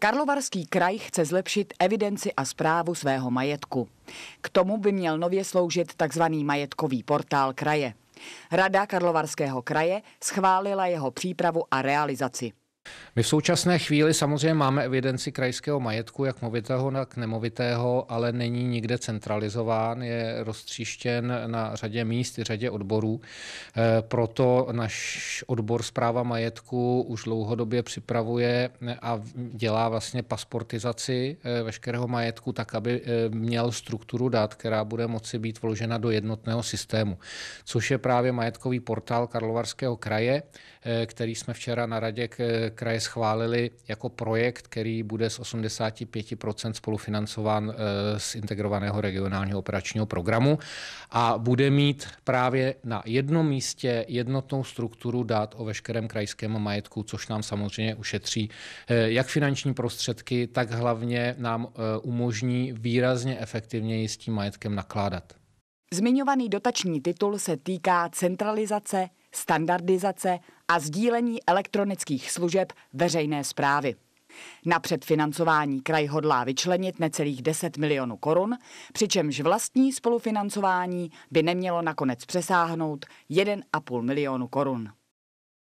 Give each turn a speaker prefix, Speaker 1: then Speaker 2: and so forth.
Speaker 1: Karlovarský kraj chce zlepšit evidenci a zprávu svého majetku. K tomu by měl nově sloužit tzv. majetkový portál kraje. Rada Karlovarského kraje schválila jeho přípravu a realizaci.
Speaker 2: My v současné chvíli samozřejmě máme evidenci krajského majetku, jak movitého, tak nemovitého, ale není nikde centralizován, je roztříštěn na řadě míst, řadě odborů. Eh, proto náš odbor zpráva majetku už dlouhodobě připravuje eh, a dělá vlastně pasportizaci eh, veškerého majetku tak, aby měl strukturu dat, která bude moci být vložena do jednotného systému, což je právě majetkový portál Karlovarského kraje, který jsme včera na radě k kraje schválili jako projekt, který bude z 85% spolufinancován eh, z integrovaného regionálního operačního programu a bude mít právě na jednom místě jednotnou strukturu dát o veškerém krajském majetku, což nám samozřejmě ušetří eh, jak finanční prostředky, tak hlavně nám eh, umožní výrazně efektivněji s tím majetkem nakládat.
Speaker 1: Zmiňovaný dotační titul se týká centralizace, standardizace a sdílení elektronických služeb veřejné zprávy. Na předfinancování kraj hodlá vyčlenit necelých 10 milionů korun, přičemž vlastní spolufinancování by nemělo nakonec přesáhnout 1,5 milionu korun.